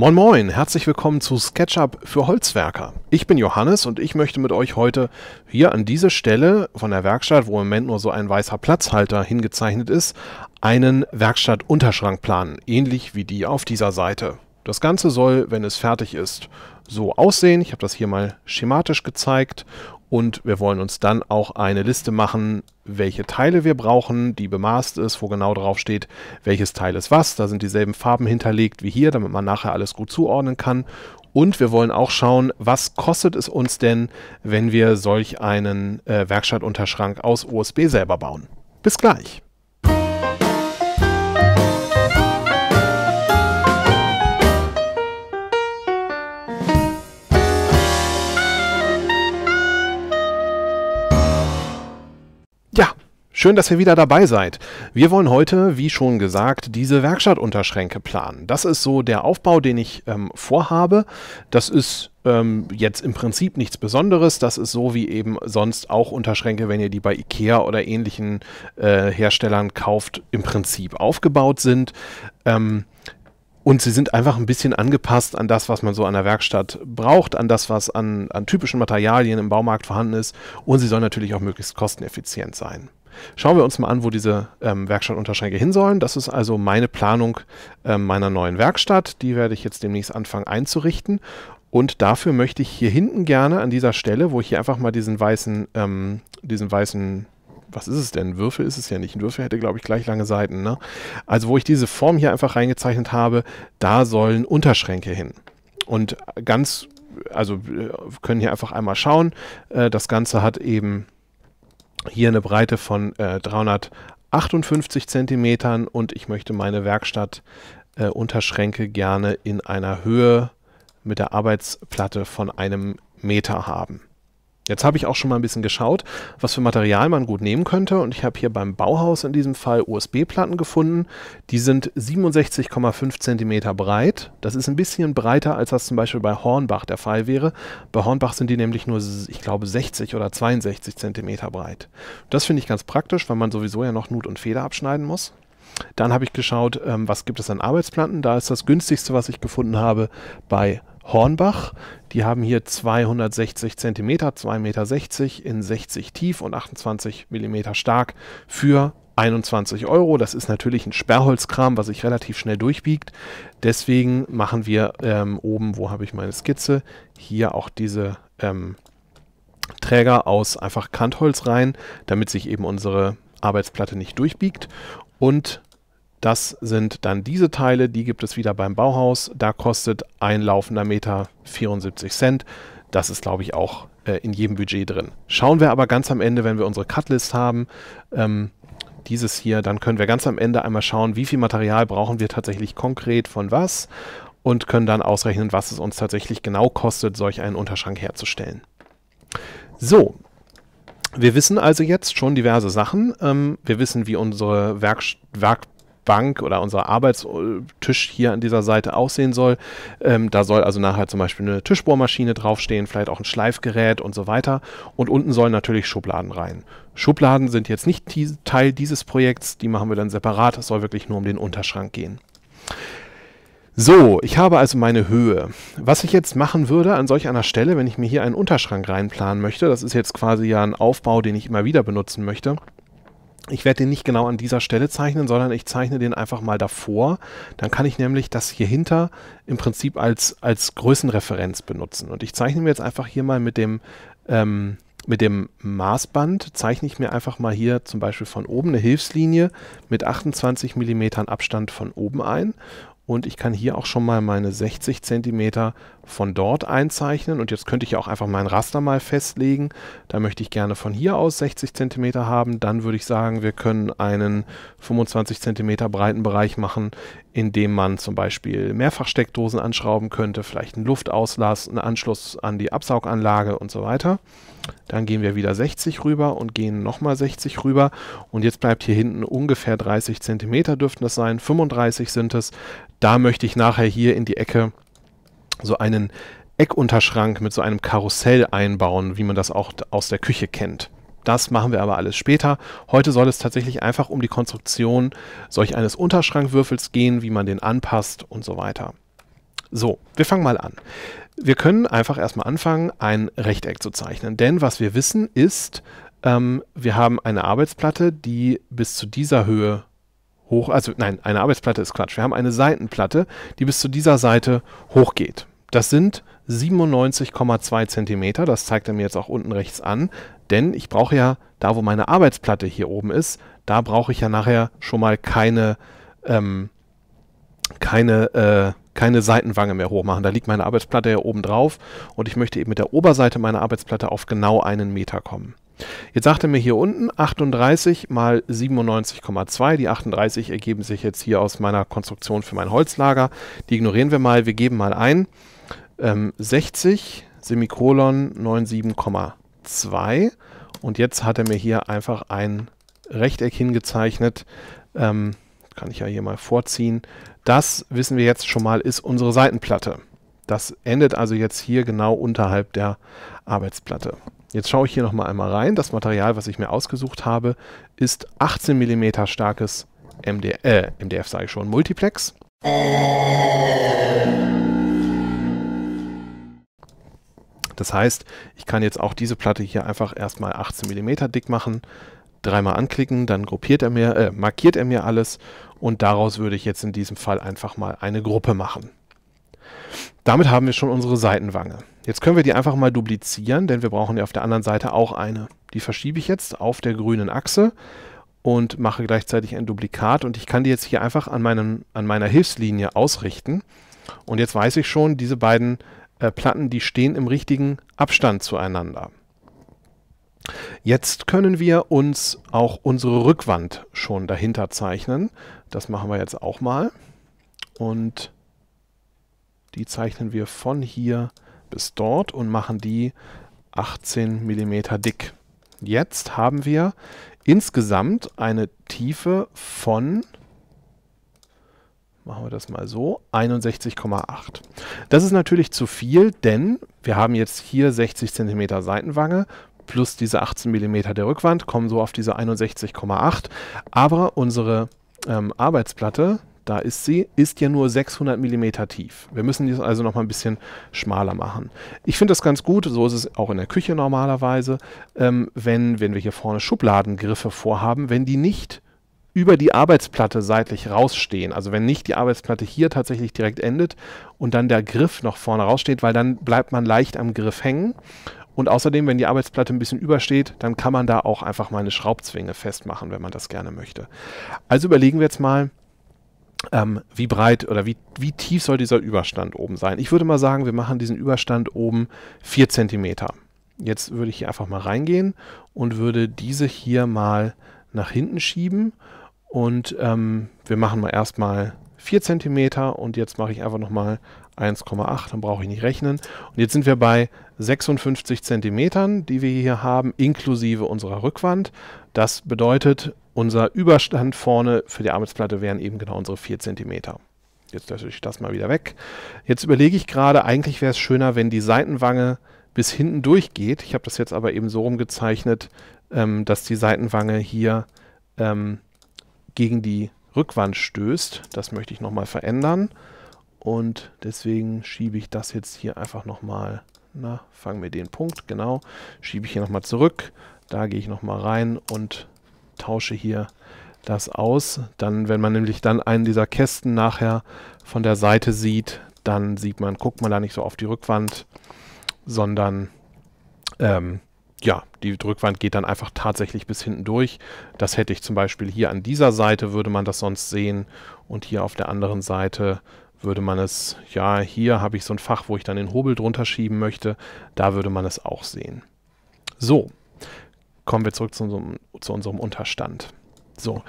Moin Moin, herzlich willkommen zu SketchUp für Holzwerker. Ich bin Johannes und ich möchte mit euch heute hier an dieser Stelle von der Werkstatt, wo im Moment nur so ein weißer Platzhalter hingezeichnet ist, einen Werkstattunterschrank planen, ähnlich wie die auf dieser Seite. Das Ganze soll, wenn es fertig ist, so aussehen. Ich habe das hier mal schematisch gezeigt und wir wollen uns dann auch eine Liste machen, welche Teile wir brauchen, die bemaßt ist, wo genau drauf steht, welches Teil ist was. Da sind dieselben Farben hinterlegt wie hier, damit man nachher alles gut zuordnen kann. Und wir wollen auch schauen, was kostet es uns denn, wenn wir solch einen äh, Werkstattunterschrank aus USB selber bauen. Bis gleich. Schön, dass ihr wieder dabei seid. Wir wollen heute, wie schon gesagt, diese Werkstattunterschränke planen. Das ist so der Aufbau, den ich ähm, vorhabe. Das ist ähm, jetzt im Prinzip nichts Besonderes. Das ist so wie eben sonst auch Unterschränke, wenn ihr die bei Ikea oder ähnlichen äh, Herstellern kauft, im Prinzip aufgebaut sind. Ähm, und sie sind einfach ein bisschen angepasst an das, was man so an der Werkstatt braucht, an das, was an, an typischen Materialien im Baumarkt vorhanden ist. Und sie sollen natürlich auch möglichst kosteneffizient sein. Schauen wir uns mal an, wo diese ähm, Werkstattunterschränke hin sollen. Das ist also meine Planung äh, meiner neuen Werkstatt. Die werde ich jetzt demnächst anfangen einzurichten. Und dafür möchte ich hier hinten gerne an dieser Stelle, wo ich hier einfach mal diesen weißen, ähm, diesen weißen was ist es denn? Würfel ist es ja nicht. Ein Würfel hätte, glaube ich, gleich lange Seiten. Ne? Also wo ich diese Form hier einfach reingezeichnet habe, da sollen Unterschränke hin. Und ganz, also können hier einfach einmal schauen. Äh, das Ganze hat eben hier eine Breite von äh, 358 cm und ich möchte meine Werkstatt äh, Unterschränke gerne in einer Höhe mit der Arbeitsplatte von einem Meter haben. Jetzt habe ich auch schon mal ein bisschen geschaut, was für Material man gut nehmen könnte. Und ich habe hier beim Bauhaus in diesem Fall USB-Platten gefunden. Die sind 67,5 cm breit. Das ist ein bisschen breiter, als das zum Beispiel bei Hornbach der Fall wäre. Bei Hornbach sind die nämlich nur, ich glaube, 60 oder 62 cm breit. Das finde ich ganz praktisch, weil man sowieso ja noch Nut und Feder abschneiden muss. Dann habe ich geschaut, ähm, was gibt es an Arbeitsplatten. Da ist das günstigste, was ich gefunden habe, bei Hornbach. Die haben hier 260 cm, 2,60 Meter in 60 tief und 28 mm stark für 21 Euro. Das ist natürlich ein Sperrholzkram, was sich relativ schnell durchbiegt. Deswegen machen wir ähm, oben, wo habe ich meine Skizze, hier auch diese ähm, Träger aus einfach Kantholz rein, damit sich eben unsere Arbeitsplatte nicht durchbiegt. Und das sind dann diese Teile, die gibt es wieder beim Bauhaus. Da kostet ein laufender Meter 74 Cent. Das ist, glaube ich, auch äh, in jedem Budget drin. Schauen wir aber ganz am Ende, wenn wir unsere Cutlist haben, ähm, dieses hier, dann können wir ganz am Ende einmal schauen, wie viel Material brauchen wir tatsächlich konkret von was und können dann ausrechnen, was es uns tatsächlich genau kostet, solch einen Unterschrank herzustellen. So, wir wissen also jetzt schon diverse Sachen. Ähm, wir wissen, wie unsere Werk Werk Bank oder unser Arbeitstisch hier an dieser Seite aussehen soll. Ähm, da soll also nachher zum Beispiel eine Tischbohrmaschine draufstehen, vielleicht auch ein Schleifgerät und so weiter. Und unten sollen natürlich Schubladen rein. Schubladen sind jetzt nicht Teil dieses Projekts, die machen wir dann separat. Es soll wirklich nur um den Unterschrank gehen. So, ich habe also meine Höhe. Was ich jetzt machen würde an solch einer Stelle, wenn ich mir hier einen Unterschrank reinplanen möchte, das ist jetzt quasi ja ein Aufbau, den ich immer wieder benutzen möchte, ich werde den nicht genau an dieser Stelle zeichnen, sondern ich zeichne den einfach mal davor. Dann kann ich nämlich das hier hinter im Prinzip als, als Größenreferenz benutzen. Und ich zeichne mir jetzt einfach hier mal mit dem, ähm, mit dem Maßband, zeichne ich mir einfach mal hier zum Beispiel von oben eine Hilfslinie mit 28 mm Abstand von oben ein. Und ich kann hier auch schon mal meine 60 cm von dort einzeichnen und jetzt könnte ich auch einfach mein Raster mal festlegen. Da möchte ich gerne von hier aus 60 cm haben. Dann würde ich sagen, wir können einen 25 cm breiten Bereich machen, in dem man zum Beispiel Mehrfachsteckdosen anschrauben könnte, vielleicht einen Luftauslass, einen Anschluss an die Absauganlage und so weiter. Dann gehen wir wieder 60 rüber und gehen nochmal 60 rüber. Und jetzt bleibt hier hinten ungefähr 30 cm dürften das sein, 35 sind es. Da möchte ich nachher hier in die Ecke so einen Eckunterschrank mit so einem Karussell einbauen, wie man das auch aus der Küche kennt. Das machen wir aber alles später. Heute soll es tatsächlich einfach um die Konstruktion solch eines Unterschrankwürfels gehen, wie man den anpasst und so weiter. So, wir fangen mal an. Wir können einfach erstmal anfangen, ein Rechteck zu zeichnen. Denn was wir wissen ist, ähm, wir haben eine Arbeitsplatte, die bis zu dieser Höhe hoch, also nein, eine Arbeitsplatte ist Quatsch. Wir haben eine Seitenplatte, die bis zu dieser Seite hochgeht. Das sind 97,2 cm, das zeigt er mir jetzt auch unten rechts an, denn ich brauche ja, da wo meine Arbeitsplatte hier oben ist, da brauche ich ja nachher schon mal keine, ähm, keine äh, keine Seitenwange mehr hoch machen. Da liegt meine Arbeitsplatte ja oben drauf und ich möchte eben mit der Oberseite meiner Arbeitsplatte auf genau einen Meter kommen. Jetzt sagt er mir hier unten 38 mal 97,2. Die 38 ergeben sich jetzt hier aus meiner Konstruktion für mein Holzlager. Die ignorieren wir mal. Wir geben mal ein ähm, 60 Semikolon 97,2 und jetzt hat er mir hier einfach ein Rechteck hingezeichnet. Ähm, kann ich ja hier mal vorziehen. Das wissen wir jetzt schon mal, ist unsere Seitenplatte. Das endet also jetzt hier genau unterhalb der Arbeitsplatte. Jetzt schaue ich hier nochmal einmal rein. Das Material, was ich mir ausgesucht habe, ist 18 mm starkes MD äh, MDF, sage ich schon, Multiplex. Das heißt, ich kann jetzt auch diese Platte hier einfach erstmal 18 mm dick machen, dreimal anklicken, dann gruppiert er mir, äh, markiert er mir alles und daraus würde ich jetzt in diesem Fall einfach mal eine Gruppe machen. Damit haben wir schon unsere Seitenwange. Jetzt können wir die einfach mal duplizieren, denn wir brauchen ja auf der anderen Seite auch eine. Die verschiebe ich jetzt auf der grünen Achse und mache gleichzeitig ein Duplikat und ich kann die jetzt hier einfach an, meinem, an meiner Hilfslinie ausrichten. Und jetzt weiß ich schon, diese beiden äh, Platten, die stehen im richtigen Abstand zueinander. Jetzt können wir uns auch unsere Rückwand schon dahinter zeichnen. Das machen wir jetzt auch mal. Und die zeichnen wir von hier bis dort und machen die 18 mm dick. Jetzt haben wir insgesamt eine Tiefe von, machen wir das mal so, 61,8. Das ist natürlich zu viel, denn wir haben jetzt hier 60 cm Seitenwange plus diese 18 mm der Rückwand kommen so auf diese 61,8. Aber unsere ähm, Arbeitsplatte, da ist sie, ist ja nur 600 mm tief. Wir müssen die also noch mal ein bisschen schmaler machen. Ich finde das ganz gut, so ist es auch in der Küche normalerweise, ähm, wenn, wenn wir hier vorne Schubladengriffe vorhaben, wenn die nicht über die Arbeitsplatte seitlich rausstehen. Also wenn nicht die Arbeitsplatte hier tatsächlich direkt endet und dann der Griff noch vorne raussteht, weil dann bleibt man leicht am Griff hängen und außerdem, wenn die Arbeitsplatte ein bisschen übersteht, dann kann man da auch einfach mal eine Schraubzwinge festmachen, wenn man das gerne möchte. Also überlegen wir jetzt mal, ähm, wie breit oder wie, wie tief soll dieser Überstand oben sein. Ich würde mal sagen, wir machen diesen Überstand oben 4 cm. Jetzt würde ich hier einfach mal reingehen und würde diese hier mal nach hinten schieben. Und ähm, wir machen mal erstmal 4 cm und jetzt mache ich einfach nochmal 1,8, dann brauche ich nicht rechnen. Und jetzt sind wir bei 56 Zentimetern, die wir hier haben, inklusive unserer Rückwand. Das bedeutet, unser Überstand vorne für die Arbeitsplatte wären eben genau unsere 4 Zentimeter. Jetzt lösche ich das mal wieder weg. Jetzt überlege ich gerade, eigentlich wäre es schöner, wenn die Seitenwange bis hinten durchgeht. Ich habe das jetzt aber eben so rumgezeichnet, ähm, dass die Seitenwange hier ähm, gegen die Rückwand stößt. Das möchte ich nochmal verändern. Und deswegen schiebe ich das jetzt hier einfach nochmal, na, fangen wir den Punkt, genau, schiebe ich hier nochmal zurück, da gehe ich nochmal rein und tausche hier das aus. Dann, wenn man nämlich dann einen dieser Kästen nachher von der Seite sieht, dann sieht man, guckt man da nicht so auf die Rückwand, sondern ähm, ja, die Rückwand geht dann einfach tatsächlich bis hinten durch. Das hätte ich zum Beispiel hier an dieser Seite, würde man das sonst sehen. Und hier auf der anderen Seite würde man es, ja, hier habe ich so ein Fach, wo ich dann den Hobel drunter schieben möchte, da würde man es auch sehen. So, kommen wir zurück zu unserem, zu unserem Unterstand. So,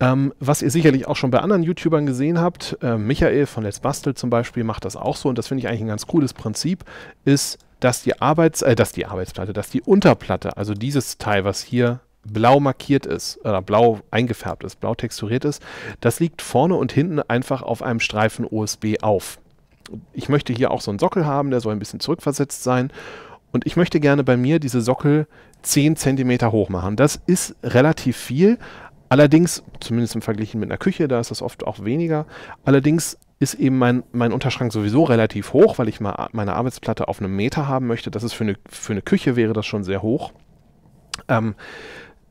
ähm, was ihr sicherlich auch schon bei anderen YouTubern gesehen habt, äh, Michael von Let's Bastel zum Beispiel macht das auch so und das finde ich eigentlich ein ganz cooles Prinzip, ist, dass die Arbeits, äh, dass die Arbeitsplatte, dass die Unterplatte, also dieses Teil, was hier blau markiert ist oder blau eingefärbt ist, blau texturiert ist, das liegt vorne und hinten einfach auf einem Streifen USB auf. Ich möchte hier auch so einen Sockel haben, der soll ein bisschen zurückversetzt sein. Und ich möchte gerne bei mir diese Sockel 10 cm hoch machen. Das ist relativ viel. Allerdings, zumindest im Vergleich mit einer Küche, da ist das oft auch weniger. Allerdings ist eben mein, mein Unterschrank sowieso relativ hoch, weil ich mal meine Arbeitsplatte auf einem Meter haben möchte. Das ist für eine, für eine Küche wäre das schon sehr hoch. Ähm,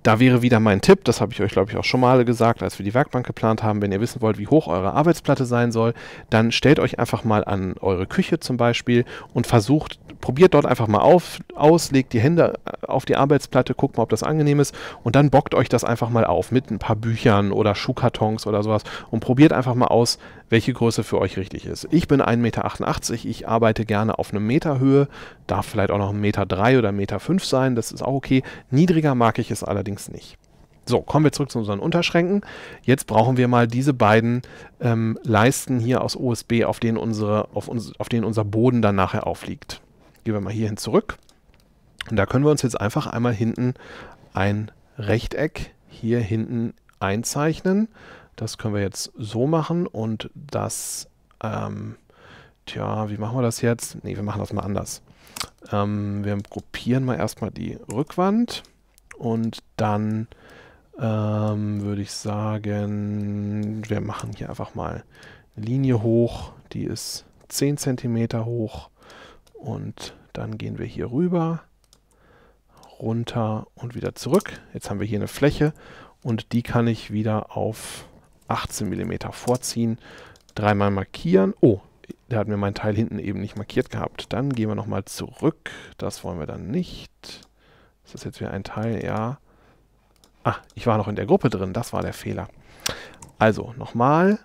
da wäre wieder mein Tipp, das habe ich euch, glaube ich, auch schon mal gesagt, als wir die Werkbank geplant haben, wenn ihr wissen wollt, wie hoch eure Arbeitsplatte sein soll, dann stellt euch einfach mal an eure Küche zum Beispiel und versucht probiert dort einfach mal auf, aus, legt die Hände äh, auf die Arbeitsplatte, guckt mal, ob das angenehm ist und dann bockt euch das einfach mal auf mit ein paar Büchern oder Schuhkartons oder sowas und probiert einfach mal aus, welche Größe für euch richtig ist. Ich bin 1,88 Meter, ich arbeite gerne auf einem Meter Höhe, darf vielleicht auch noch 1,3 Meter oder 1,5 Meter sein, das ist auch okay. Niedriger mag ich es allerdings nicht. So, kommen wir zurück zu unseren Unterschränken. Jetzt brauchen wir mal diese beiden ähm, Leisten hier aus OSB, auf denen, unsere, auf, uns, auf denen unser Boden dann nachher aufliegt. Gehen wir mal hierhin zurück. Und da können wir uns jetzt einfach einmal hinten ein Rechteck hier hinten einzeichnen. Das können wir jetzt so machen und das, ähm, tja, wie machen wir das jetzt? Ne, wir machen das mal anders. Ähm, wir kopieren mal erstmal die Rückwand und dann ähm, würde ich sagen, wir machen hier einfach mal eine Linie hoch, die ist 10 cm hoch und dann gehen wir hier rüber, runter und wieder zurück. Jetzt haben wir hier eine Fläche und die kann ich wieder auf 18 mm vorziehen, dreimal markieren. Oh, da hat mir mein Teil hinten eben nicht markiert gehabt. Dann gehen wir nochmal zurück. Das wollen wir dann nicht. Ist das jetzt wieder ein Teil? Ja. Ah, ich war noch in der Gruppe drin. Das war der Fehler. Also nochmal.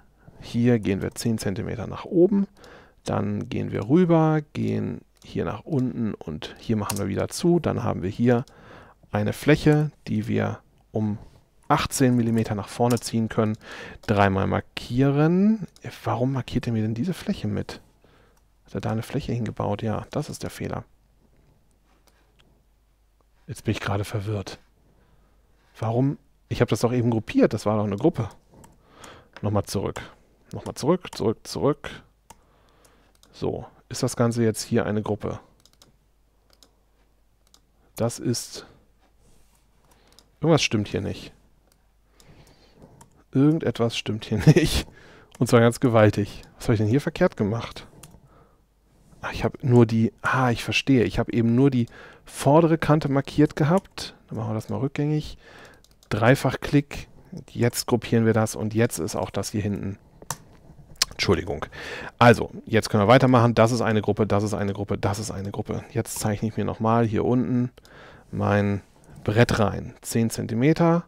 Hier gehen wir 10 cm nach oben. Dann gehen wir rüber, gehen hier nach unten und hier machen wir wieder zu. Dann haben wir hier eine Fläche, die wir um 18 mm nach vorne ziehen können. Dreimal markieren. Warum markiert er mir denn diese Fläche mit? Hat er da eine Fläche hingebaut? Ja, das ist der Fehler. Jetzt bin ich gerade verwirrt. Warum? Ich habe das doch eben gruppiert. Das war doch eine Gruppe. Nochmal zurück. Nochmal zurück, zurück, zurück. So, ist das Ganze jetzt hier eine Gruppe? Das ist... Irgendwas stimmt hier nicht. Irgendetwas stimmt hier nicht. Und zwar ganz gewaltig. Was habe ich denn hier verkehrt gemacht? Ah, ich habe nur die... Ah, ich verstehe. Ich habe eben nur die vordere Kante markiert gehabt. Dann machen wir das mal rückgängig. Dreifachklick. Jetzt gruppieren wir das und jetzt ist auch das hier hinten. Entschuldigung. Also, jetzt können wir weitermachen. Das ist eine Gruppe, das ist eine Gruppe, das ist eine Gruppe. Jetzt zeichne ich mir nochmal hier unten mein Brett rein. 10 cm.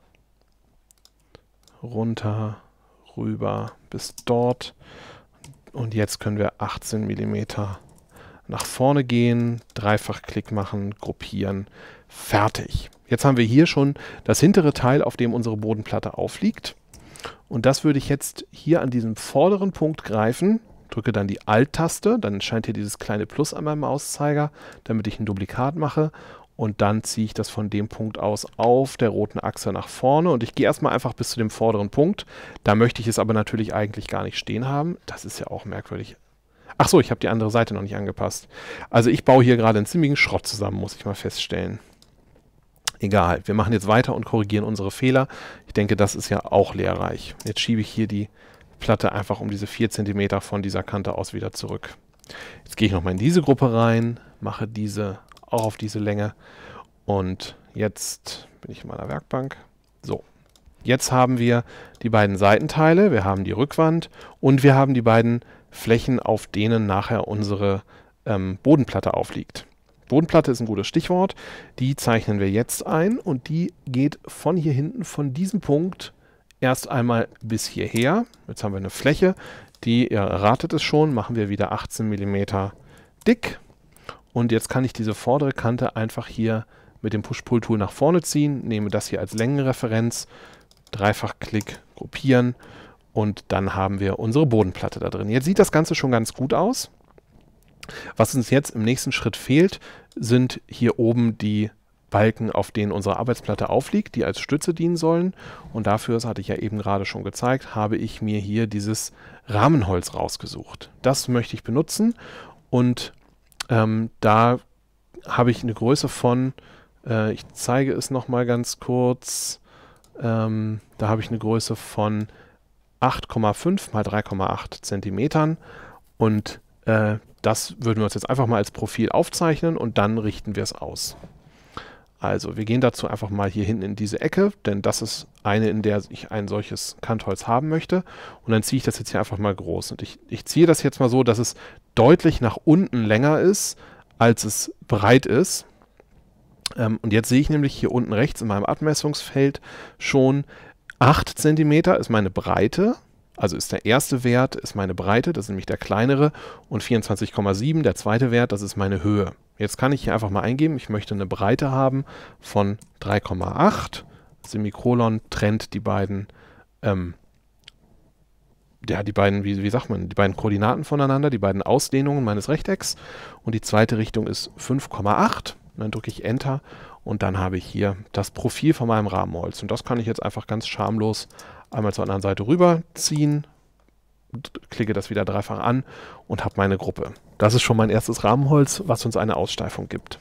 Runter, rüber, bis dort. Und jetzt können wir 18 mm nach vorne gehen, dreifach Klick machen, gruppieren, fertig. Jetzt haben wir hier schon das hintere Teil, auf dem unsere Bodenplatte aufliegt. Und das würde ich jetzt hier an diesem vorderen Punkt greifen, drücke dann die Alt-Taste, dann erscheint hier dieses kleine Plus an meinem Mauszeiger, damit ich ein Duplikat mache und dann ziehe ich das von dem Punkt aus auf der roten Achse nach vorne und ich gehe erstmal einfach bis zu dem vorderen Punkt. Da möchte ich es aber natürlich eigentlich gar nicht stehen haben. Das ist ja auch merkwürdig. Ach so, ich habe die andere Seite noch nicht angepasst. Also ich baue hier gerade einen ziemlichen Schrott zusammen, muss ich mal feststellen. Egal, wir machen jetzt weiter und korrigieren unsere Fehler. Ich denke, das ist ja auch lehrreich. Jetzt schiebe ich hier die Platte einfach um diese 4 cm von dieser Kante aus wieder zurück. Jetzt gehe ich nochmal in diese Gruppe rein, mache diese auch auf diese Länge und jetzt bin ich in meiner Werkbank. So, jetzt haben wir die beiden Seitenteile, wir haben die Rückwand und wir haben die beiden Flächen, auf denen nachher unsere ähm, Bodenplatte aufliegt. Bodenplatte ist ein gutes Stichwort. Die zeichnen wir jetzt ein und die geht von hier hinten, von diesem Punkt, erst einmal bis hierher. Jetzt haben wir eine Fläche, die, ihr erratet es schon, machen wir wieder 18 mm dick. Und jetzt kann ich diese vordere Kante einfach hier mit dem Push-Pull-Tool nach vorne ziehen, nehme das hier als Längenreferenz, Dreifachklick kopieren und dann haben wir unsere Bodenplatte da drin. Jetzt sieht das Ganze schon ganz gut aus. Was uns jetzt im nächsten Schritt fehlt, sind hier oben die Balken, auf denen unsere Arbeitsplatte aufliegt, die als Stütze dienen sollen. Und dafür, das hatte ich ja eben gerade schon gezeigt, habe ich mir hier dieses Rahmenholz rausgesucht. Das möchte ich benutzen und ähm, da habe ich eine Größe von, äh, ich zeige es nochmal ganz kurz, ähm, da habe ich eine Größe von 8,5 mal 3,8 Zentimetern und äh, das würden wir uns jetzt einfach mal als Profil aufzeichnen und dann richten wir es aus. Also wir gehen dazu einfach mal hier hinten in diese Ecke, denn das ist eine, in der ich ein solches Kantholz haben möchte. Und dann ziehe ich das jetzt hier einfach mal groß. Und ich, ich ziehe das jetzt mal so, dass es deutlich nach unten länger ist, als es breit ist. Ähm, und jetzt sehe ich nämlich hier unten rechts in meinem Abmessungsfeld schon 8 cm ist meine Breite also ist der erste Wert ist meine Breite, das ist nämlich der kleinere, und 24,7 der zweite Wert, das ist meine Höhe. Jetzt kann ich hier einfach mal eingeben, ich möchte eine Breite haben von 3,8. Semikolon trennt die beiden, ähm, ja, die beiden, wie, wie sagt man, die beiden Koordinaten voneinander, die beiden Ausdehnungen meines Rechtecks. Und die zweite Richtung ist 5,8. Dann drücke ich Enter und dann habe ich hier das Profil von meinem Rahmenholz. Und das kann ich jetzt einfach ganz schamlos einmal zur anderen Seite rüberziehen, klicke das wieder dreifach an und habe meine Gruppe. Das ist schon mein erstes Rahmenholz, was uns eine Aussteifung gibt.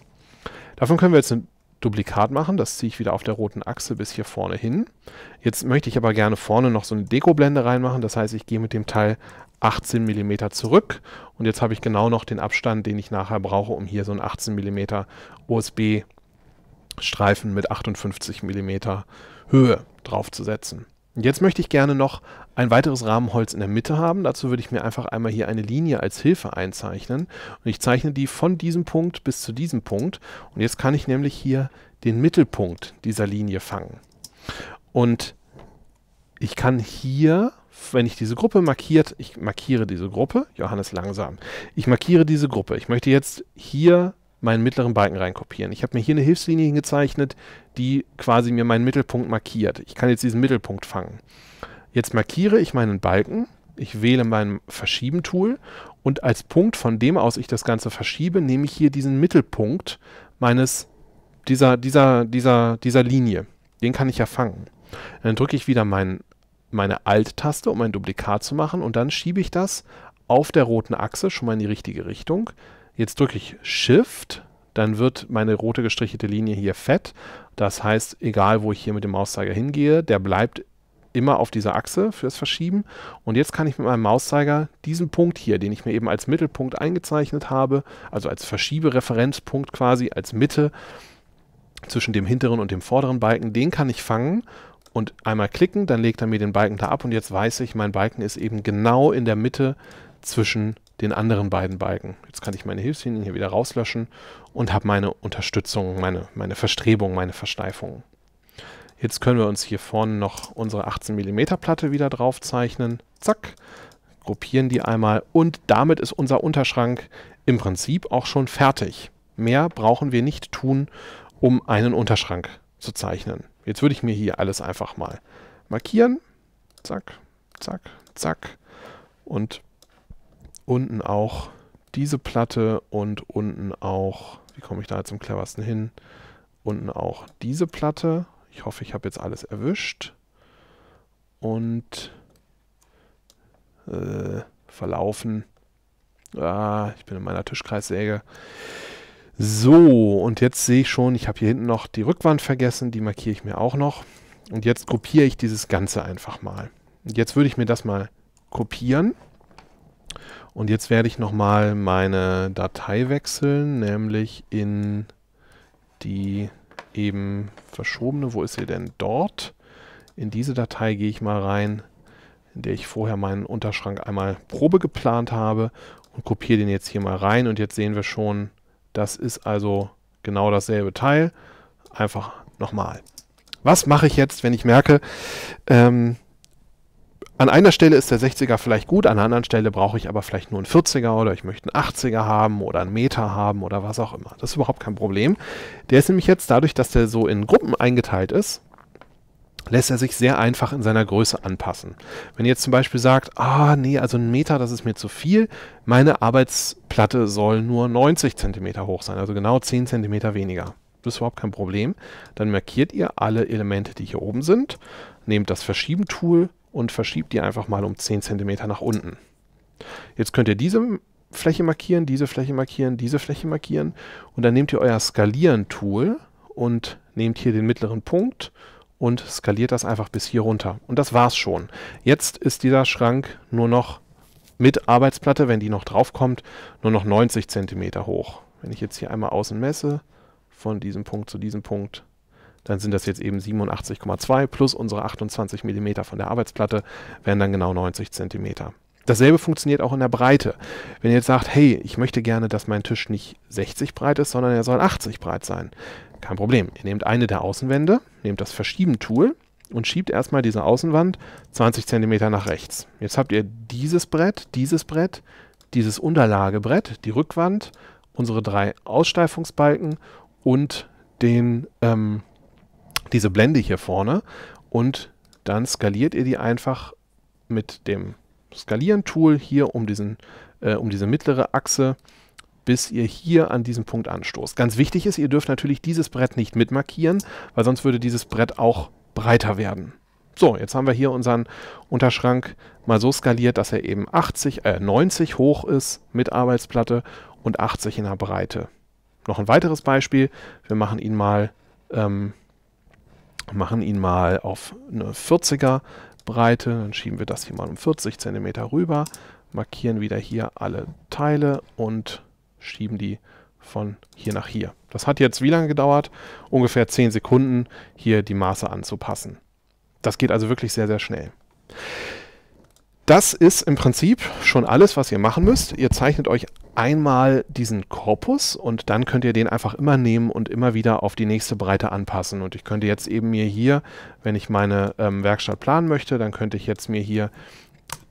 Davon können wir jetzt ein Duplikat machen. Das ziehe ich wieder auf der roten Achse bis hier vorne hin. Jetzt möchte ich aber gerne vorne noch so eine Dekoblende reinmachen. Das heißt, ich gehe mit dem Teil 18 mm zurück und jetzt habe ich genau noch den Abstand, den ich nachher brauche, um hier so einen 18 mm USB Streifen mit 58 mm Höhe draufzusetzen. Jetzt möchte ich gerne noch ein weiteres Rahmenholz in der Mitte haben. Dazu würde ich mir einfach einmal hier eine Linie als Hilfe einzeichnen. Und ich zeichne die von diesem Punkt bis zu diesem Punkt. Und jetzt kann ich nämlich hier den Mittelpunkt dieser Linie fangen. Und ich kann hier, wenn ich diese Gruppe markiert, ich markiere diese Gruppe, Johannes langsam, ich markiere diese Gruppe. Ich möchte jetzt hier meinen mittleren Balken reinkopieren. Ich habe mir hier eine Hilfslinie hingezeichnet, die quasi mir meinen Mittelpunkt markiert. Ich kann jetzt diesen Mittelpunkt fangen. Jetzt markiere ich meinen Balken, ich wähle mein Verschieben-Tool und als Punkt, von dem aus ich das Ganze verschiebe, nehme ich hier diesen Mittelpunkt meines, dieser, dieser, dieser, dieser Linie. Den kann ich ja fangen. Dann drücke ich wieder mein, meine Alt-Taste, um ein Duplikat zu machen und dann schiebe ich das auf der roten Achse schon mal in die richtige Richtung. Jetzt drücke ich Shift, dann wird meine rote gestrichelte Linie hier fett. Das heißt, egal wo ich hier mit dem Mauszeiger hingehe, der bleibt immer auf dieser Achse fürs Verschieben. Und jetzt kann ich mit meinem Mauszeiger diesen Punkt hier, den ich mir eben als Mittelpunkt eingezeichnet habe, also als Verschiebereferenzpunkt quasi, als Mitte zwischen dem hinteren und dem vorderen Balken, den kann ich fangen und einmal klicken, dann legt er mir den Balken da ab und jetzt weiß ich, mein Balken ist eben genau in der Mitte zwischen den anderen beiden Balken. Jetzt kann ich meine Hilfslinien hier wieder rauslöschen und habe meine Unterstützung, meine, meine Verstrebung, meine Versteifung. Jetzt können wir uns hier vorne noch unsere 18 mm Platte wieder drauf zeichnen. Zack, gruppieren die einmal und damit ist unser Unterschrank im Prinzip auch schon fertig. Mehr brauchen wir nicht tun, um einen Unterschrank zu zeichnen. Jetzt würde ich mir hier alles einfach mal markieren. Zack, zack, zack und unten auch diese Platte und unten auch, wie komme ich da jetzt am cleversten hin, unten auch diese Platte. Ich hoffe, ich habe jetzt alles erwischt. Und äh, verlaufen. Ah, ich bin in meiner Tischkreissäge. So, und jetzt sehe ich schon, ich habe hier hinten noch die Rückwand vergessen, die markiere ich mir auch noch. Und jetzt kopiere ich dieses Ganze einfach mal. Jetzt würde ich mir das mal kopieren und jetzt werde ich nochmal meine Datei wechseln, nämlich in die eben verschobene. Wo ist sie denn? Dort. In diese Datei gehe ich mal rein, in der ich vorher meinen Unterschrank einmal Probe geplant habe und kopiere den jetzt hier mal rein. Und jetzt sehen wir schon, das ist also genau dasselbe Teil. Einfach nochmal. Was mache ich jetzt, wenn ich merke, ähm, an einer Stelle ist der 60er vielleicht gut, an einer anderen Stelle brauche ich aber vielleicht nur einen 40er oder ich möchte einen 80er haben oder einen Meter haben oder was auch immer. Das ist überhaupt kein Problem. Der ist nämlich jetzt dadurch, dass der so in Gruppen eingeteilt ist, lässt er sich sehr einfach in seiner Größe anpassen. Wenn ihr jetzt zum Beispiel sagt, ah nee, also ein Meter, das ist mir zu viel, meine Arbeitsplatte soll nur 90 cm hoch sein, also genau 10 cm weniger. Das ist überhaupt kein Problem. Dann markiert ihr alle Elemente, die hier oben sind, nehmt das Verschieben-Tool, und verschiebt die einfach mal um 10 cm nach unten. Jetzt könnt ihr diese Fläche markieren, diese Fläche markieren, diese Fläche markieren und dann nehmt ihr euer Skalieren-Tool und nehmt hier den mittleren Punkt und skaliert das einfach bis hier runter. Und das war's schon. Jetzt ist dieser Schrank nur noch mit Arbeitsplatte, wenn die noch drauf kommt, nur noch 90 cm hoch. Wenn ich jetzt hier einmal außen messe, von diesem Punkt zu diesem Punkt dann sind das jetzt eben 87,2 plus unsere 28 mm von der Arbeitsplatte, wären dann genau 90 cm. Dasselbe funktioniert auch in der Breite. Wenn ihr jetzt sagt, hey, ich möchte gerne, dass mein Tisch nicht 60 breit ist, sondern er soll 80 breit sein. Kein Problem. Ihr nehmt eine der Außenwände, nehmt das Verschieben-Tool und schiebt erstmal diese Außenwand 20 cm nach rechts. Jetzt habt ihr dieses Brett, dieses Brett, dieses Unterlagebrett, die Rückwand, unsere drei Aussteifungsbalken und den ähm, diese Blende hier vorne und dann skaliert ihr die einfach mit dem Skalieren-Tool hier um, diesen, äh, um diese mittlere Achse, bis ihr hier an diesem Punkt anstoßt. Ganz wichtig ist, ihr dürft natürlich dieses Brett nicht mitmarkieren, weil sonst würde dieses Brett auch breiter werden. So, jetzt haben wir hier unseren Unterschrank mal so skaliert, dass er eben 80, äh 90 hoch ist mit Arbeitsplatte und 80 in der Breite. Noch ein weiteres Beispiel, wir machen ihn mal ähm, machen ihn mal auf eine 40er Breite, dann schieben wir das hier mal um 40 cm rüber, markieren wieder hier alle Teile und schieben die von hier nach hier. Das hat jetzt wie lange gedauert? Ungefähr 10 Sekunden, hier die Maße anzupassen. Das geht also wirklich sehr, sehr schnell. Das ist im Prinzip schon alles, was ihr machen müsst. Ihr zeichnet euch einmal diesen Korpus und dann könnt ihr den einfach immer nehmen und immer wieder auf die nächste Breite anpassen. Und ich könnte jetzt eben mir hier, wenn ich meine ähm, Werkstatt planen möchte, dann könnte ich jetzt mir hier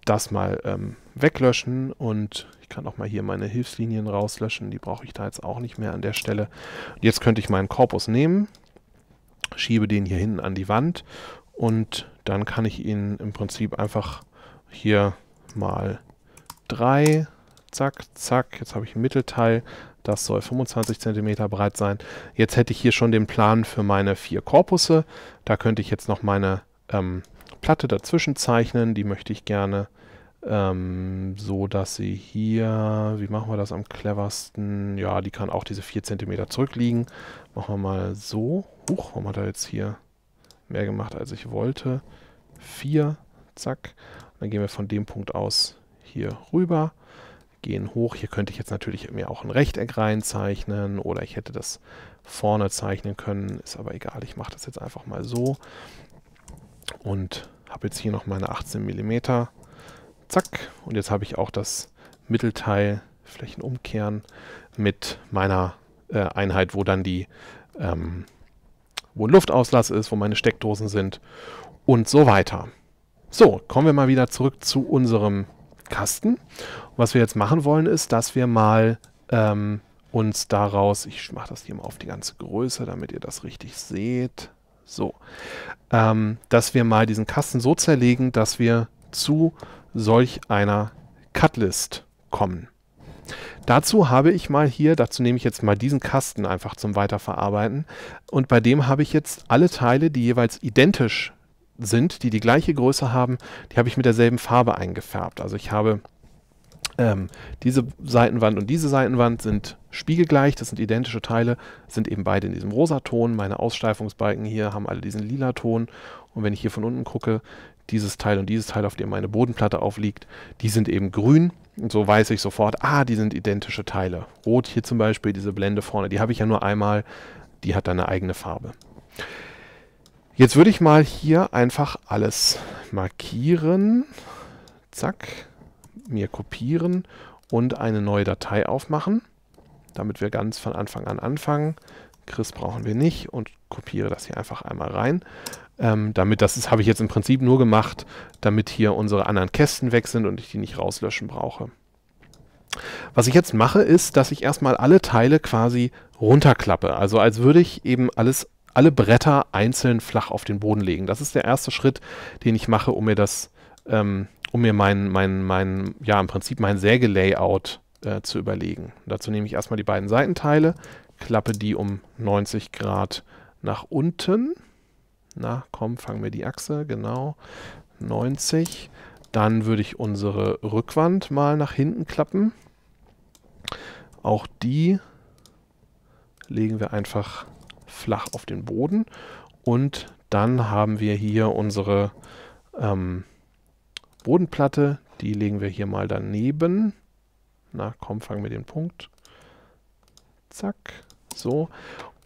das mal ähm, weglöschen und ich kann auch mal hier meine Hilfslinien rauslöschen. Die brauche ich da jetzt auch nicht mehr an der Stelle. Und jetzt könnte ich meinen Korpus nehmen, schiebe den hier hinten an die Wand und dann kann ich ihn im Prinzip einfach hier mal 3. Zack, zack. Jetzt habe ich ein Mittelteil. Das soll 25 cm breit sein. Jetzt hätte ich hier schon den Plan für meine vier Korpusse. Da könnte ich jetzt noch meine ähm, Platte dazwischen zeichnen. Die möchte ich gerne ähm, so, dass sie hier, wie machen wir das am cleversten? Ja, die kann auch diese 4 cm zurückliegen. Machen wir mal so. Huch, warum hat er jetzt hier mehr gemacht, als ich wollte? 4, zack. Dann gehen wir von dem Punkt aus hier rüber, gehen hoch. Hier könnte ich jetzt natürlich mir auch ein Rechteck reinzeichnen oder ich hätte das vorne zeichnen können. Ist aber egal, ich mache das jetzt einfach mal so und habe jetzt hier noch meine 18 mm. Zack. Und jetzt habe ich auch das Mittelteil Flächenumkehren mit meiner äh, Einheit, wo dann die ähm, wo Luftauslass ist, wo meine Steckdosen sind und so weiter. So, kommen wir mal wieder zurück zu unserem Kasten. Was wir jetzt machen wollen, ist, dass wir mal ähm, uns daraus, ich mache das hier mal auf die ganze Größe, damit ihr das richtig seht. So, ähm, dass wir mal diesen Kasten so zerlegen, dass wir zu solch einer Cutlist kommen. Dazu habe ich mal hier, dazu nehme ich jetzt mal diesen Kasten einfach zum Weiterverarbeiten und bei dem habe ich jetzt alle Teile, die jeweils identisch sind, sind, die die gleiche Größe haben, die habe ich mit derselben Farbe eingefärbt. Also ich habe ähm, diese Seitenwand und diese Seitenwand sind spiegelgleich, das sind identische Teile, sind eben beide in diesem Rosaton. Meine Aussteifungsbalken hier haben alle diesen lila Ton. Und wenn ich hier von unten gucke, dieses Teil und dieses Teil, auf dem meine Bodenplatte aufliegt, die sind eben grün. Und so weiß ich sofort, ah, die sind identische Teile. Rot hier zum Beispiel, diese Blende vorne, die habe ich ja nur einmal, die hat dann eine eigene Farbe. Jetzt würde ich mal hier einfach alles markieren. Zack, mir kopieren und eine neue Datei aufmachen, damit wir ganz von Anfang an anfangen. Chris brauchen wir nicht und kopiere das hier einfach einmal rein. Ähm, damit das, ist, habe ich jetzt im Prinzip nur gemacht, damit hier unsere anderen Kästen weg sind und ich die nicht rauslöschen brauche. Was ich jetzt mache, ist, dass ich erstmal alle Teile quasi runterklappe. Also als würde ich eben alles alle Bretter einzeln flach auf den Boden legen. Das ist der erste Schritt, den ich mache, um mir das, ähm, um mir mein, mein, mein, ja, im Prinzip mein Sägelayout äh, zu überlegen. Dazu nehme ich erstmal die beiden Seitenteile, klappe die um 90 Grad nach unten. Na, komm, fangen wir die Achse, genau. 90. Dann würde ich unsere Rückwand mal nach hinten klappen. Auch die legen wir einfach flach auf den Boden. Und dann haben wir hier unsere ähm, Bodenplatte. Die legen wir hier mal daneben. Na komm, fangen wir den Punkt. Zack. So.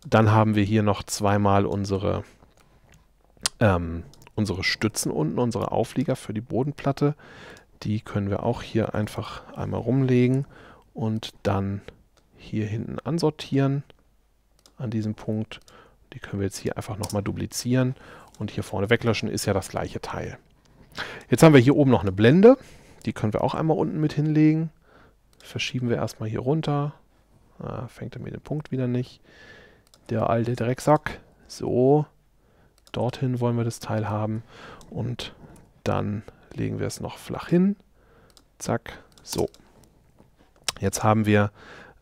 Dann haben wir hier noch zweimal unsere, ähm, unsere Stützen unten, unsere Auflieger für die Bodenplatte. Die können wir auch hier einfach einmal rumlegen und dann hier hinten ansortieren an diesem Punkt. Die können wir jetzt hier einfach nochmal duplizieren und hier vorne weglöschen, ist ja das gleiche Teil. Jetzt haben wir hier oben noch eine Blende. Die können wir auch einmal unten mit hinlegen. Verschieben wir erstmal hier runter. Ah, fängt er mir den Punkt wieder nicht. Der alte Drecksack. So, dorthin wollen wir das Teil haben. Und dann legen wir es noch flach hin. Zack, so. Jetzt haben wir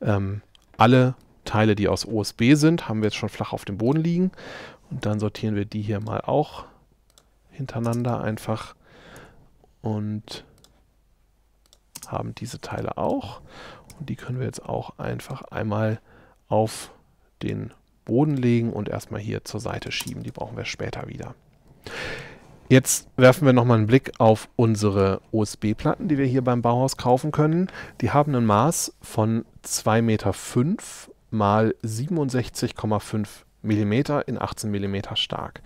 ähm, alle Teile, die aus OSB sind, haben wir jetzt schon flach auf dem Boden liegen. Und dann sortieren wir die hier mal auch hintereinander einfach und haben diese Teile auch. Und die können wir jetzt auch einfach einmal auf den Boden legen und erstmal hier zur Seite schieben. Die brauchen wir später wieder. Jetzt werfen wir nochmal einen Blick auf unsere usb platten die wir hier beim Bauhaus kaufen können. Die haben ein Maß von 2,5 Meter mal 67,5 mm in 18 mm stark.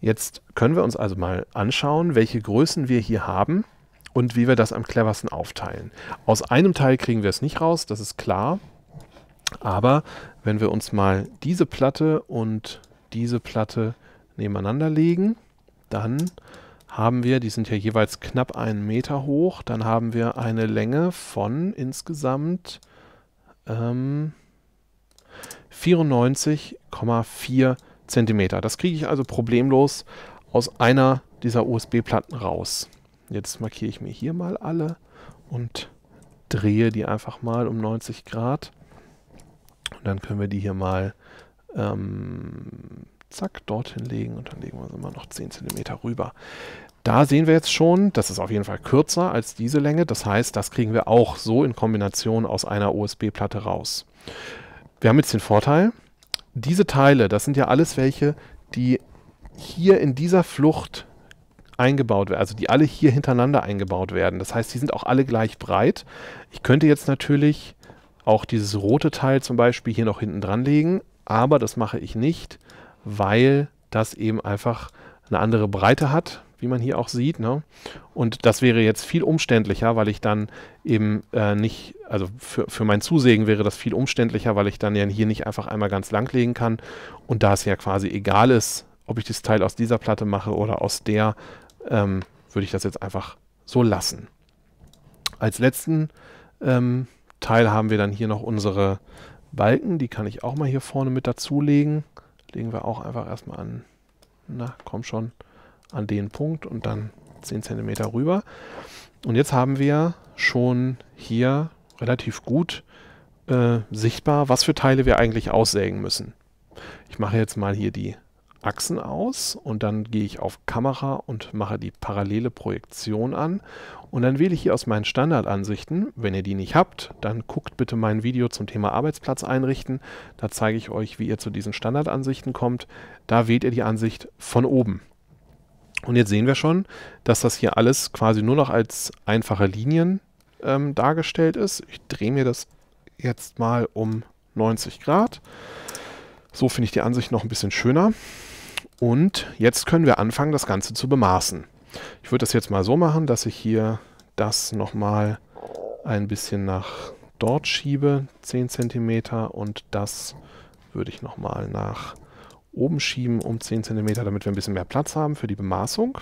Jetzt können wir uns also mal anschauen, welche Größen wir hier haben und wie wir das am cleversten aufteilen. Aus einem Teil kriegen wir es nicht raus, das ist klar. Aber wenn wir uns mal diese Platte und diese Platte nebeneinander legen, dann haben wir, die sind ja jeweils knapp einen Meter hoch, dann haben wir eine Länge von insgesamt ähm, 94,4 cm. Das kriege ich also problemlos aus einer dieser USB-Platten raus. Jetzt markiere ich mir hier mal alle und drehe die einfach mal um 90 Grad. Und dann können wir die hier mal ähm, zack dorthin legen und dann legen wir sie mal noch 10 cm rüber. Da sehen wir jetzt schon, das ist auf jeden Fall kürzer als diese Länge. Das heißt, das kriegen wir auch so in Kombination aus einer USB-Platte raus. Wir haben jetzt den Vorteil, diese Teile, das sind ja alles welche, die hier in dieser Flucht eingebaut werden, also die alle hier hintereinander eingebaut werden. Das heißt, die sind auch alle gleich breit. Ich könnte jetzt natürlich auch dieses rote Teil zum Beispiel hier noch hinten dran legen, aber das mache ich nicht, weil das eben einfach eine andere Breite hat wie man hier auch sieht. Ne? Und das wäre jetzt viel umständlicher, weil ich dann eben äh, nicht, also für, für mein Zusägen wäre das viel umständlicher, weil ich dann ja hier nicht einfach einmal ganz lang legen kann. Und da es ja quasi egal ist, ob ich das Teil aus dieser Platte mache oder aus der, ähm, würde ich das jetzt einfach so lassen. Als letzten ähm, Teil haben wir dann hier noch unsere Balken, die kann ich auch mal hier vorne mit dazulegen. Legen wir auch einfach erstmal an. Na, komm schon an den Punkt und dann 10 cm rüber. Und jetzt haben wir schon hier relativ gut äh, sichtbar, was für Teile wir eigentlich aussägen müssen. Ich mache jetzt mal hier die Achsen aus und dann gehe ich auf Kamera und mache die parallele Projektion an und dann wähle ich hier aus meinen Standardansichten. Wenn ihr die nicht habt, dann guckt bitte mein Video zum Thema Arbeitsplatz einrichten. Da zeige ich euch, wie ihr zu diesen Standardansichten kommt. Da wählt ihr die Ansicht von oben. Und jetzt sehen wir schon, dass das hier alles quasi nur noch als einfache Linien ähm, dargestellt ist. Ich drehe mir das jetzt mal um 90 Grad. So finde ich die Ansicht noch ein bisschen schöner. Und jetzt können wir anfangen, das Ganze zu bemaßen. Ich würde das jetzt mal so machen, dass ich hier das nochmal ein bisschen nach dort schiebe, 10 cm und das würde ich nochmal nach oben schieben um 10 cm, damit wir ein bisschen mehr Platz haben für die Bemaßung.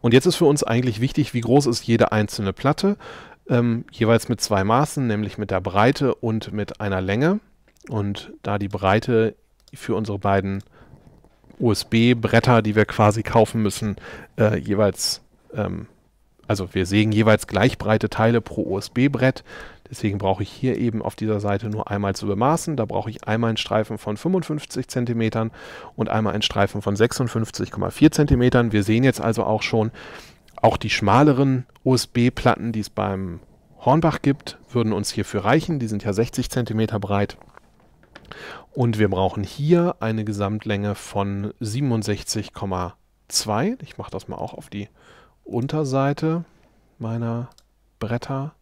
Und jetzt ist für uns eigentlich wichtig, wie groß ist jede einzelne Platte, ähm, jeweils mit zwei Maßen, nämlich mit der Breite und mit einer Länge. Und da die Breite für unsere beiden USB-Bretter, die wir quasi kaufen müssen, äh, jeweils, ähm, also wir sägen jeweils gleich breite Teile pro USB-Brett. Deswegen brauche ich hier eben auf dieser Seite nur einmal zu bemaßen. Da brauche ich einmal einen Streifen von 55 cm und einmal einen Streifen von 56,4 cm. Wir sehen jetzt also auch schon, auch die schmaleren usb platten die es beim Hornbach gibt, würden uns hierfür reichen. Die sind ja 60 cm breit. Und wir brauchen hier eine Gesamtlänge von 67,2. Ich mache das mal auch auf die Unterseite meiner Bretter.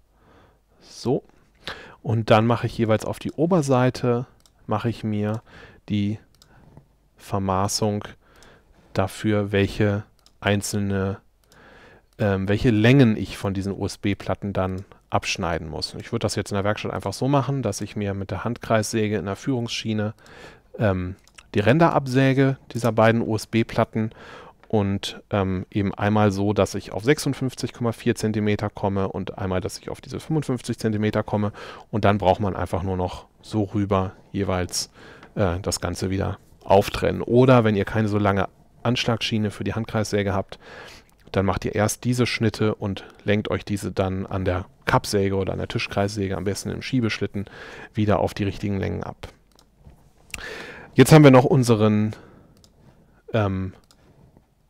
So. Und dann mache ich jeweils auf die Oberseite, mache ich mir die Vermaßung dafür, welche einzelne, ähm, welche Längen ich von diesen USB-Platten dann abschneiden muss. Ich würde das jetzt in der Werkstatt einfach so machen, dass ich mir mit der Handkreissäge in der Führungsschiene ähm, die Ränder absäge dieser beiden USB-Platten und ähm, eben einmal so, dass ich auf 56,4 cm komme und einmal, dass ich auf diese 55 cm komme und dann braucht man einfach nur noch so rüber jeweils äh, das Ganze wieder auftrennen. Oder wenn ihr keine so lange Anschlagschiene für die Handkreissäge habt, dann macht ihr erst diese Schnitte und lenkt euch diese dann an der Kappsäge oder an der Tischkreissäge, am besten im Schiebeschlitten, wieder auf die richtigen Längen ab. Jetzt haben wir noch unseren ähm,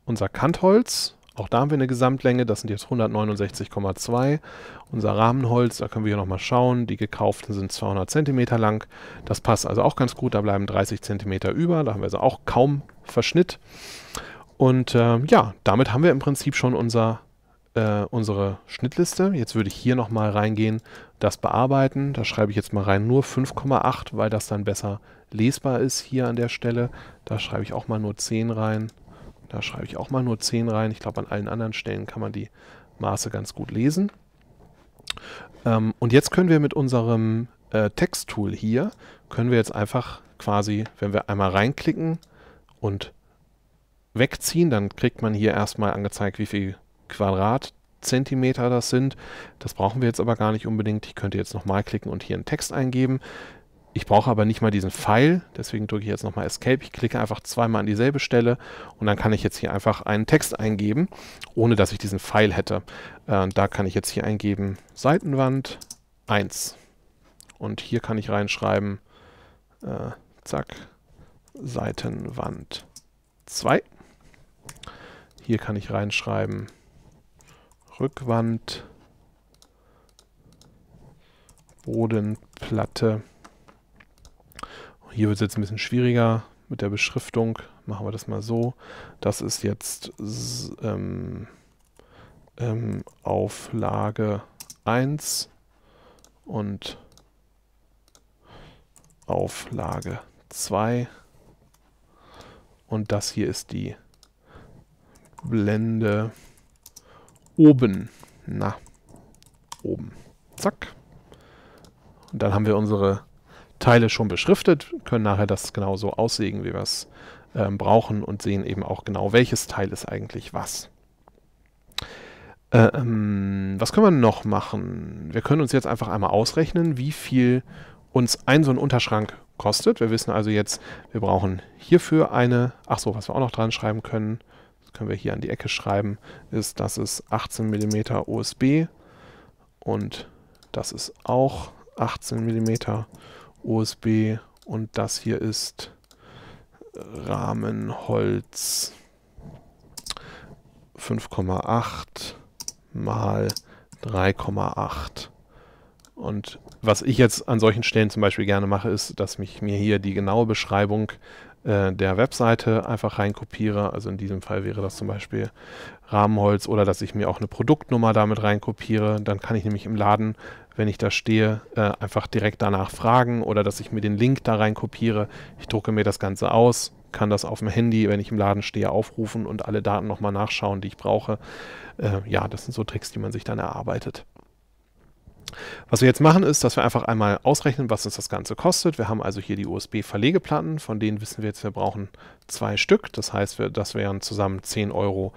unser Kantholz. Auch da haben wir eine Gesamtlänge, das sind jetzt 169,2. Unser Rahmenholz, da können wir hier nochmal schauen, die gekauften sind 200 cm lang. Das passt also auch ganz gut, da bleiben 30 cm über, da haben wir also auch kaum Verschnitt. Und äh, ja, damit haben wir im Prinzip schon unser, äh, unsere Schnittliste. Jetzt würde ich hier nochmal reingehen, das bearbeiten. Da schreibe ich jetzt mal rein nur 5,8, weil das dann besser lesbar ist hier an der Stelle. Da schreibe ich auch mal nur 10 rein. Da schreibe ich auch mal nur 10 rein. Ich glaube, an allen anderen Stellen kann man die Maße ganz gut lesen. Ähm, und jetzt können wir mit unserem äh, Texttool hier, können wir jetzt einfach quasi, wenn wir einmal reinklicken und wegziehen, dann kriegt man hier erstmal angezeigt, wie viel Quadratzentimeter das sind. Das brauchen wir jetzt aber gar nicht unbedingt. Ich könnte jetzt nochmal klicken und hier einen Text eingeben. Ich brauche aber nicht mal diesen Pfeil, deswegen drücke ich jetzt nochmal Escape. Ich klicke einfach zweimal an dieselbe Stelle und dann kann ich jetzt hier einfach einen Text eingeben, ohne dass ich diesen Pfeil hätte. Äh, da kann ich jetzt hier eingeben Seitenwand 1. Und hier kann ich reinschreiben, äh, zack, Seitenwand 2. Hier kann ich reinschreiben Rückwand, Bodenplatte hier wird es jetzt ein bisschen schwieriger mit der Beschriftung. Machen wir das mal so. Das ist jetzt ähm, ähm, Auflage 1 und Auflage 2. Und das hier ist die Blende oben. Na, oben. Zack. Und dann haben wir unsere Teile schon beschriftet, können nachher das genauso aussägen, wie wir es ähm, brauchen und sehen eben auch genau, welches Teil ist eigentlich was. Äh, ähm, was können wir noch machen? Wir können uns jetzt einfach einmal ausrechnen, wie viel uns ein so ein Unterschrank kostet. Wir wissen also jetzt, wir brauchen hierfür eine, ach so, was wir auch noch dran schreiben können, das können wir hier an die Ecke schreiben, ist, dass es 18 mm USB und das ist auch 18 mm USB. USB und das hier ist Rahmenholz 5,8 mal 3,8. Und was ich jetzt an solchen Stellen zum Beispiel gerne mache, ist, dass ich mir hier die genaue Beschreibung äh, der Webseite einfach reinkopiere. Also in diesem Fall wäre das zum Beispiel Rahmenholz oder dass ich mir auch eine Produktnummer damit reinkopiere. Dann kann ich nämlich im Laden wenn ich da stehe, äh, einfach direkt danach fragen oder dass ich mir den Link da rein kopiere. Ich drucke mir das Ganze aus, kann das auf dem Handy, wenn ich im Laden stehe, aufrufen und alle Daten nochmal nachschauen, die ich brauche. Äh, ja, das sind so Tricks, die man sich dann erarbeitet. Was wir jetzt machen, ist, dass wir einfach einmal ausrechnen, was uns das Ganze kostet. Wir haben also hier die USB-Verlegeplatten, von denen wissen wir jetzt, wir brauchen zwei Stück. Das heißt, wir, das wären zusammen 10,98 Euro,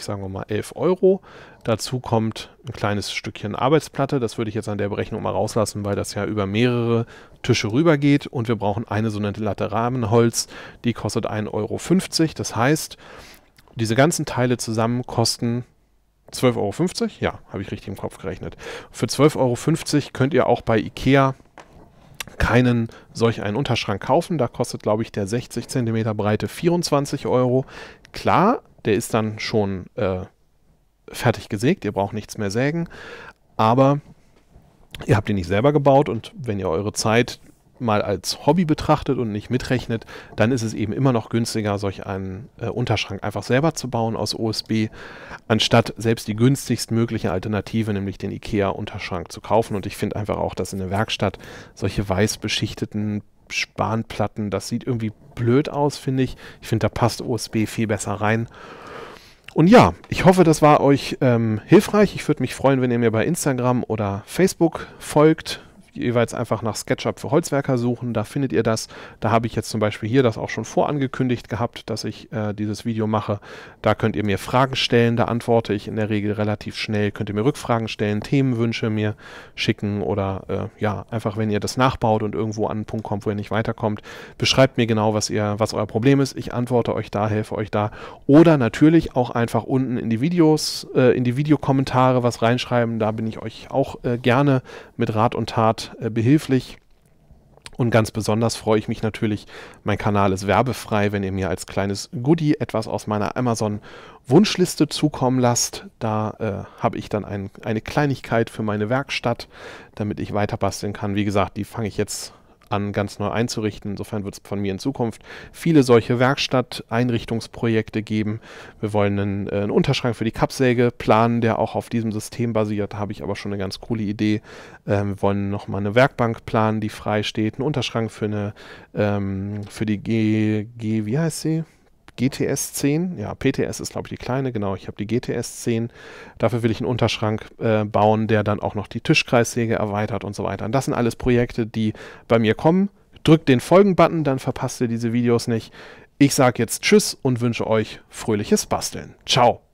sagen wir mal 11 Euro. Dazu kommt ein kleines Stückchen Arbeitsplatte. Das würde ich jetzt an der Berechnung mal rauslassen, weil das ja über mehrere Tische rübergeht. Und wir brauchen eine so eine Latte Rahmenholz, die kostet 1,50 Euro. Das heißt, diese ganzen Teile zusammen kosten 12,50 Euro? Ja, habe ich richtig im Kopf gerechnet. Für 12,50 Euro könnt ihr auch bei Ikea keinen solch einen Unterschrank kaufen. Da kostet, glaube ich, der 60 cm breite 24 Euro. Klar, der ist dann schon äh, fertig gesägt, ihr braucht nichts mehr sägen, aber ihr habt ihn nicht selber gebaut und wenn ihr eure Zeit mal als Hobby betrachtet und nicht mitrechnet, dann ist es eben immer noch günstiger, solch einen äh, Unterschrank einfach selber zu bauen aus OSB, anstatt selbst die günstigstmögliche Alternative, nämlich den IKEA-Unterschrank zu kaufen. Und ich finde einfach auch, dass in der Werkstatt solche weiß beschichteten Spanplatten, das sieht irgendwie blöd aus, finde ich. Ich finde, da passt OSB viel besser rein. Und ja, ich hoffe, das war euch ähm, hilfreich. Ich würde mich freuen, wenn ihr mir bei Instagram oder Facebook folgt jeweils einfach nach SketchUp für Holzwerker suchen. Da findet ihr das. Da habe ich jetzt zum Beispiel hier das auch schon vorangekündigt gehabt, dass ich äh, dieses Video mache. Da könnt ihr mir Fragen stellen. Da antworte ich in der Regel relativ schnell. Könnt ihr mir Rückfragen stellen, Themenwünsche mir schicken oder äh, ja, einfach wenn ihr das nachbaut und irgendwo an einen Punkt kommt, wo ihr nicht weiterkommt, beschreibt mir genau, was ihr, was euer Problem ist. Ich antworte euch da, helfe euch da. Oder natürlich auch einfach unten in die Videos, äh, in die Videokommentare was reinschreiben. Da bin ich euch auch äh, gerne mit Rat und Tat äh, behilflich. Und ganz besonders freue ich mich natürlich, mein Kanal ist werbefrei, wenn ihr mir als kleines Goodie etwas aus meiner Amazon-Wunschliste zukommen lasst. Da äh, habe ich dann ein, eine Kleinigkeit für meine Werkstatt, damit ich weiter basteln kann. Wie gesagt, die fange ich jetzt an, ganz neu einzurichten. Insofern wird es von mir in Zukunft viele solche Werkstatt-Einrichtungsprojekte geben. Wir wollen einen, äh, einen, Unterschrank für die Kappsäge planen, der auch auf diesem System basiert. Da habe ich aber schon eine ganz coole Idee. Ähm, wir wollen nochmal eine Werkbank planen, die frei steht, einen Unterschrank für eine ähm, für die G, G, wie heißt sie? GTS 10. Ja, PTS ist, glaube ich, die kleine. Genau, ich habe die GTS 10. Dafür will ich einen Unterschrank äh, bauen, der dann auch noch die Tischkreissäge erweitert und so weiter. Und das sind alles Projekte, die bei mir kommen. Drückt den Folgen-Button, dann verpasst ihr diese Videos nicht. Ich sage jetzt Tschüss und wünsche euch fröhliches Basteln. Ciao!